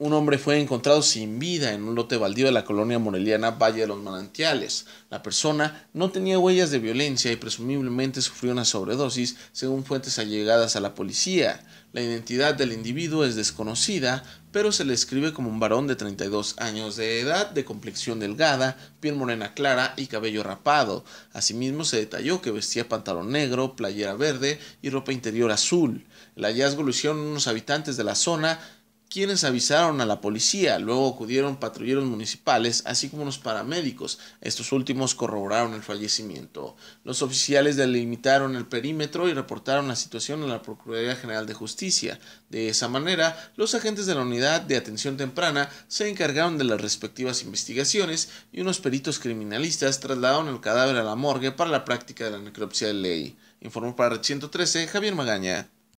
un hombre fue encontrado sin vida en un lote baldío de la colonia moreliana Valle de los Manantiales. La persona no tenía huellas de violencia y presumiblemente sufrió una sobredosis, según fuentes allegadas a la policía. La identidad del individuo es desconocida, pero se le escribe como un varón de 32 años de edad, de complexión delgada, piel morena clara y cabello rapado. Asimismo se detalló que vestía pantalón negro, playera verde y ropa interior azul. El hallazgo lo hicieron unos habitantes de la zona quienes avisaron a la policía. Luego acudieron patrulleros municipales, así como unos paramédicos. Estos últimos corroboraron el fallecimiento. Los oficiales delimitaron el perímetro y reportaron la situación a la Procuraduría General de Justicia. De esa manera, los agentes de la unidad de atención temprana se encargaron de las respectivas investigaciones y unos peritos criminalistas trasladaron el cadáver a la morgue para la práctica de la necropsia de ley. Informó para Red 113 Javier Magaña.